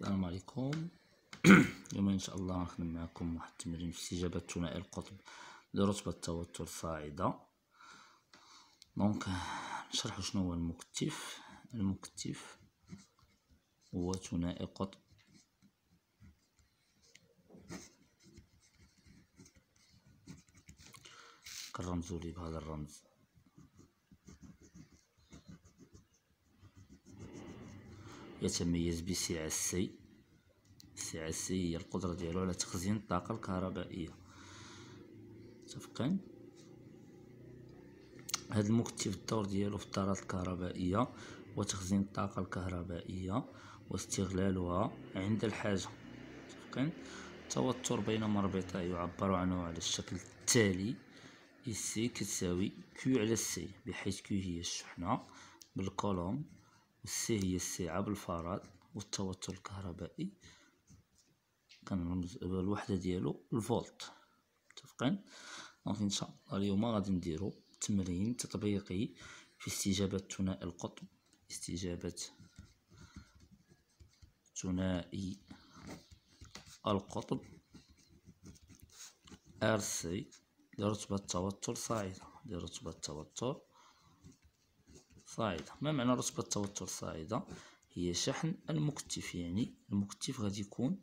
السلام عليكم اليوم ان شاء الله نخدم معكم واحد التمرين في استجابة ثنائي القطب لرتبة التوتر الصاعده دونك نشرح شنو هو المكتف المكتف هو ثنائي قطب كنرمزو ليه بهذا الرمز يتميز بسعة السي السعة السي هي القدرة ديالو على تخزين الطاقة الكهربائية متفقين هذا المكتف الدور ديالو في الطارات الكهربائية وتخزين الطاقة الكهربائية واستغلالها عند الحاجة متفقين التوتر بين مربطة يعبر عنه على الشكل التالي سي كتساوي كيو على سي بحيث كيو هي الشحنة بالكولوم السي هي استيعاب الفراغ والتوتر الكهربائي كنرمز الوحده ديالو الفولت متفقين دونك ان شاء الله اليوم غادي نديرو تمرين تطبيقي في استجابه ثنائي القطب استجابه ثنائي القطب ار سي لرتبه التوتر صاعده لرتبه التوتر صاعدة ما معنى رتبة التوتر صاعدة هي شحن المكتف يعني المكتف غادي يكون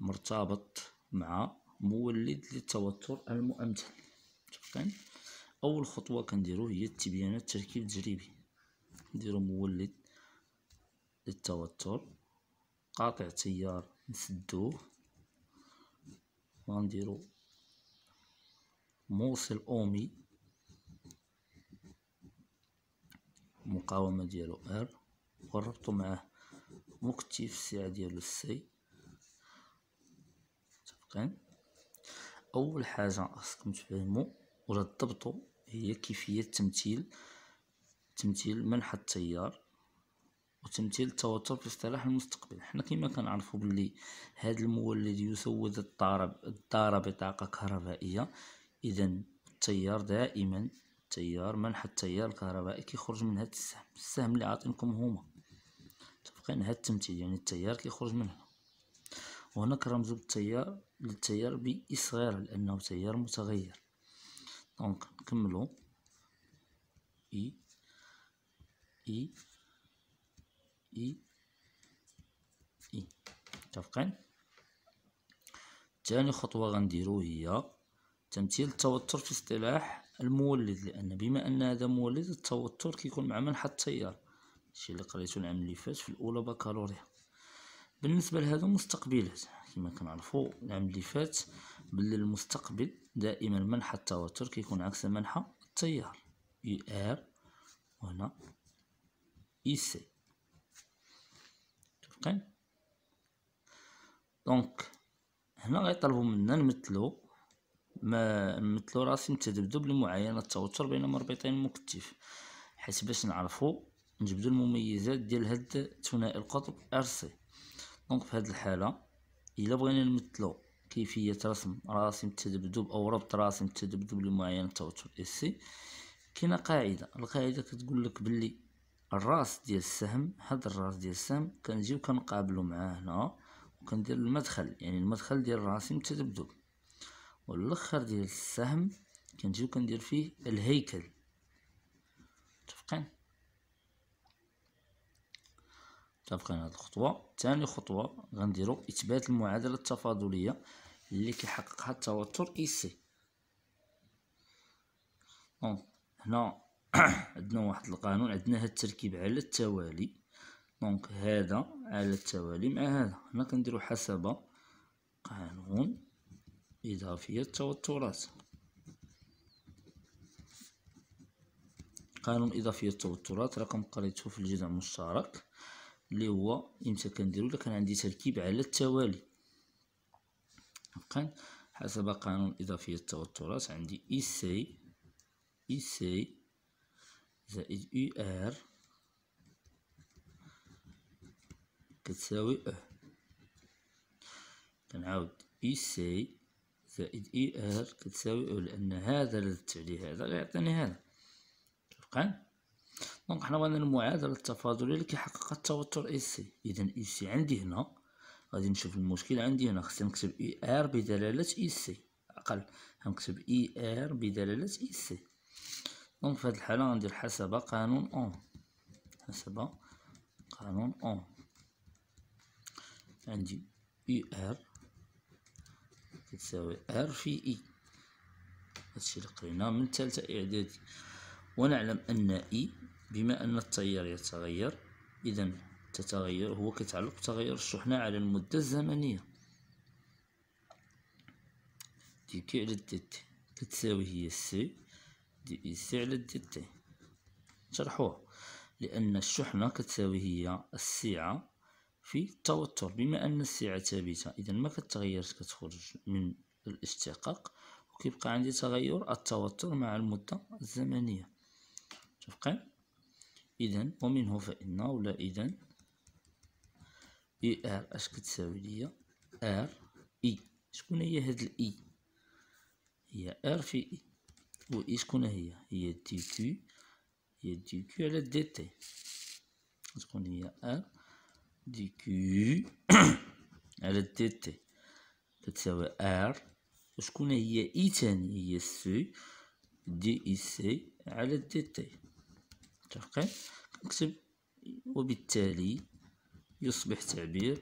مرتبط مع مولد للتوتر المؤمثل متفقين اول خطوه كنديرو هي التبيان التركيب التجريبي نديرو مولد للتوتر قاطع تيار نسدوه ونديرو موصل اومي المقاومة ديالو ار وربطو معاه مكتف السعة ديالو السي متفقين أول حاجة خاصكم تفهمو ولا تضبطو هي كيفية تمثيل تمثيل منح التيار وتمثيل التوتر في اصطلاح المستقبل حنا كما كنعرفو بلي هذا المولد يسود الدار الدار بطاقه كهربائيه اذا التيار دائما تيار منح التيار الكهربائي كيخرج من هاد السهم السهم اللي عاطينكم هما متفقين هاد التمثيل يعني التيار كيخرج من هنا وهنا كنرمزو بالتيار للتيار صغير لأنه تيار متغير دونك نكملو إي إي إي إي متفقين تاني خطوة غنديرو هي تمثيل التوتر في اصطلاح المولد لان بما ان هذا مولد التوتر كيكون مع منحى التيار الشيء اللي قريته العام اللي فات في الاولى بكالوريا بالنسبه لهذا مستقبلات كما كنعرفوا العام اللي فات بلي المستقبل دائما منحى التوتر كيكون عكس منحى التيار اي ار وهنا اي سي دونك هنا غيطلبوا منا نمثلو ما نمثلو راسي تذبذب لمعاينة التوتر بين مربطين مكتف حيت باش نعرفو نجبدو المميزات ديال هاد ثنائي القطب ار سي دونك في هاد الحالة الا بغينا نمثلو كيفية رسم راسم التذبذب او ربط راسم التذبذب لمعاينة التوتر اسي كاينة قاعدة القاعدة كتقول لك بلي الراس ديال السهم هاد الراس ديال السهم كنجيو كنقابلو معاه هنا وكندير المدخل يعني المدخل ديال راسم التذبذب والاخر ديال السهم كنجيو كندير فيه الهيكل متفقين متفقين هاد الخطوه ثاني خطوه غنديرو اثبات المعادله التفاضليه اللي كيحققها التوتر اي سي دونك هنا عندنا واحد القانون عندنا هاد التركيب على التوالي دونك هذا على التوالي مع هذا هنا كنديرو حسب قانون إضافية التوترات قانون إضافية التوترات رقم قريته في الجزء المشترك اللي هو إمتى كنديرو إلا كان عندي تركيب على التوالي حسب قانون إضافية التوترات عندي إي سي إي سي زائد إي آر كتساوي أه كنعاود إي سي زائد اي ار كتساوي او لان هذا لذت عليه هذا غيعطيني هذا فهمت دونك حنا بغينا المعادله التفاضليه اللي كيحقق التوتر اي سي اذا اي سي عندي هنا غادي نشوف المشكل عندي هنا خصني نكتب اي ار بدلاله اي سي اقل غنكتب اي ار بدلاله اي سي دونك في هذه الحاله غندير حسب قانون اون حسب قانون اون عندي اي ار كتساوي ار في اي e. هادشي اللي قريناه من ثالثة اعدادي ونعلم ان اي e، بما ان التيار يتغير اذا تتغير هو كيتعلق بتغير الشحنة على المدة الزمنية دي كي على دي تي كتساوي هي سي دي اي e سي على دي تي نشرحوها لان الشحنة كتساوي هي السعة في التوتر بما أن السعة ثابتة إذا ما كتغيرش كتخرج من الاشتقاق وكيبقى عندي تغير التوتر مع المدة الزمنية تبقى إذا ومنه فإن ولا إذا إي آر أش كتساوي ليا آر إي شكون هي هاد الإي هي آر في إي و إي شكون هي هي دي كيو هي دي كيو على دي تي تكون هي آر دي كيو على دي تي تساوي ار وشكون هي اي تاني هي سي دي اي سي على دي تي متفقين نكتب وبالتالي يصبح تعبير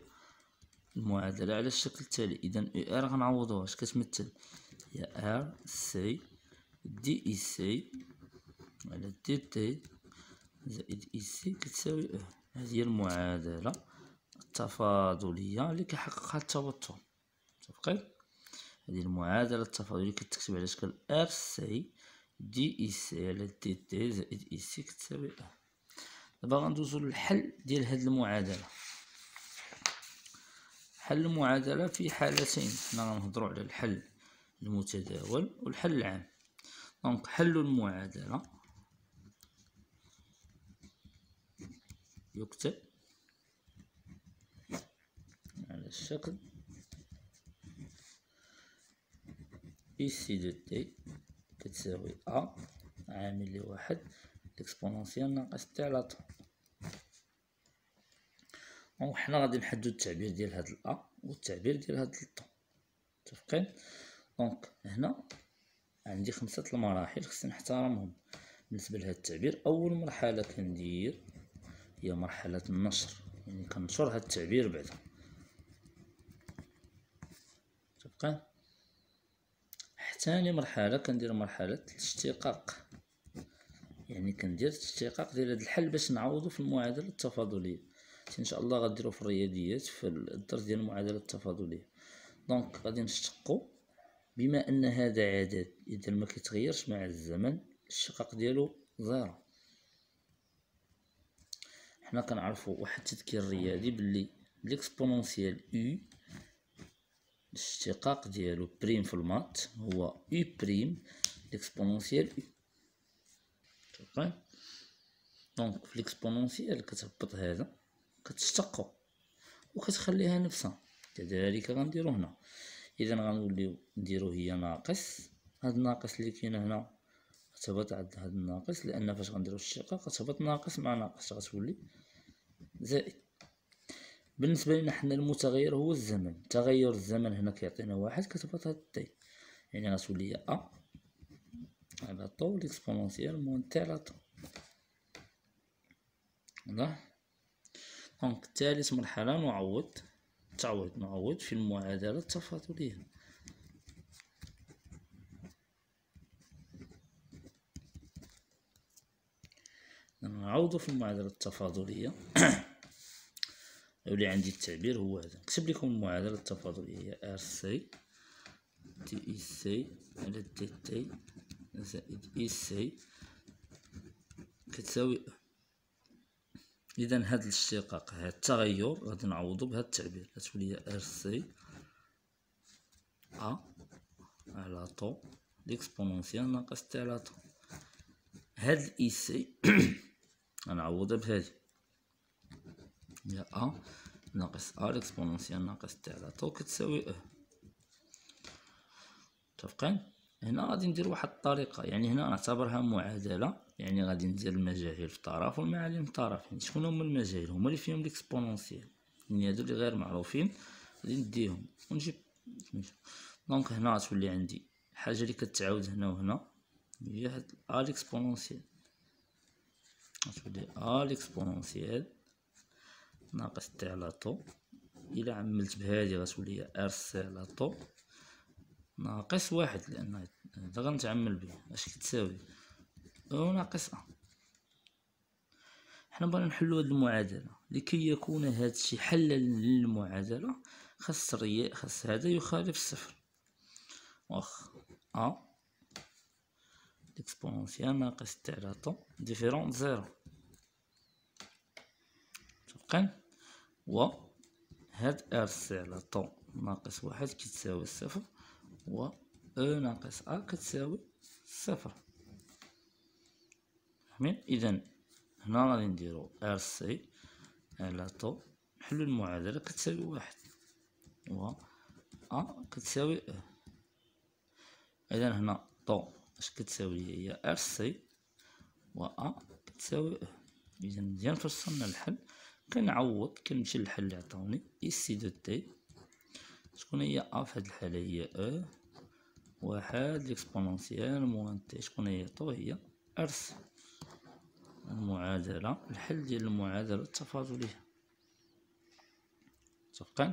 المعادلة على الشكل التالي إذا إي آر غنعوضوها اش كتمثل هي آر سي دي إي سي على دي تي زائد إي سي كتساوي آر هذه هي المعادلة التفاضليه اللي كيحققها التوتر متفقين هذه المعادله التفاضليه كتكتب على شكل ار سي دي اي سي على دي تي زائد اي سي كتساوي ا دابا غندوزو للحل ديال هذه المعادله حل المعادله في حالتين حنا غنهضروا على الحل المتداول والحل العام دونك حل المعادله يكتب شكل اي سي دو تي كتساوي ا عامل لواحد اكسبونونسيال ناقص تي على طو دونك حنا غادي نحددو التعبير ديال هاد الا والتعبير ديال هاد الطو متفقين دونك هنا عندي خمسة المراحل خصني نحترمهم بالنسبة لهاد التعبير أول مرحلة كندير هي مرحلة النشر يعني كنشر هاد التعبير بعدا الشقة ثاني مرحله كندير مرحله الاشتقاق يعني كندير الاشتقاق ديال هذا الحل باش نعوضو في المعادله التفاضليه ان شاء الله غديرو في الرياضيات في الدرس ديال المعادله التفاضليه دونك غادي نشتقو بما ان هذا عدد اذا ما كيتغيرش مع الزمن الشقاق ديالو زيرو حنا كنعرفو واحد التذكير الرياضي بلي ليكسبونونسيال u الاشتقاق ديالو بريم في المات هو او بريم ليكسبونونسيال او تلقى دونك في الاكسبونونسيال كتهبط هذا كتشتقو وكتخليها نفسها كذلك غنديرو هنا اذا غنوليو نديرو هي ناقص هاد الناقص اللي كاين هنا غتهبط عند هاد الناقص لان فاش غنديرو الاشتقاق كتهبط ناقص مع ناقص غتولي زائد بالنسبة لنا حنا المتغير هو الزمن تغير الزمن هنا كيعطينا واحد كتبقى هاد تي يعني غتولي أ على طول ليكسبونونسيال موان تي على طول واضح دونك تالت مرحلة نعوض تعوض نعوض في المعادلة التفاضلية نعوض في المعادلة التفاضلية يولي عندي التعبير هو هذا نكتب لكم المعادله التفاضليه هي ار سي تي e اي سي على دي تي زائد اي e سي كتساوي اذا هذا الاشتقاق هذا التغير غادي نعوضو بهذا التعبير غتولي ار سي ا على طو ليكسبونونسيال ناقص طو هذا الاي سي غنعوضها بهادي هي أ ناقص أ ليكسبونونسيال ناقص تاع تو كتساوي أ متفقين هنا غادي ندير واحد الطريقة يعني هنا نعتبرها معادلة يعني غادي ندير المجاهيل في طرف والمعالم في طرف يعني شكون هما المجاهيل هما اللي فيهم ليكسبونونسيال يعني هادو اللي غير معروفين غادي نديهم ونجيب دونك هنا غتولي عندي الحاجة اللي كتعاود هنا وهنا هي هاد أ ليكسبونونسيال غتولي أ ليكسبونونسيال ناقص تاع طو الى عملت بهذه غتولي سي على طو ناقص واحد لان هذا غنتعمل به اش كتساوي او ناقص ا حنا بغينا نحلو هاد المعادله لكي يكون هادشي حلا للمعادله خاص ري خاص هذا يخالف الصفر واخ ا اكسبونسيال ناقص تاع طو ديفيرون زيرو تبقى و هاد ار سي على طون ناقص واحد كتساوي صفر و أو ناقص أ كتساوي صفر فهمين إذا هنا غادي نديرو ار سي على طون نحلو المعادلة كتساوي واحد و أ كتساوي او إذا هنا طون اش كتساوي لي هي ار سي و أ كتساوي او إذا مزيان فصلنا الحل كنعوض كنمشي للحل اللي عطاوني اي سي دو تي شكون هي ا آه، في هاد الحالة هي او واحد ليكسبونونسيال موان تي شكون هي طو هي ارس المعادلة الحل ديال المعادلة التفاضلية متفقين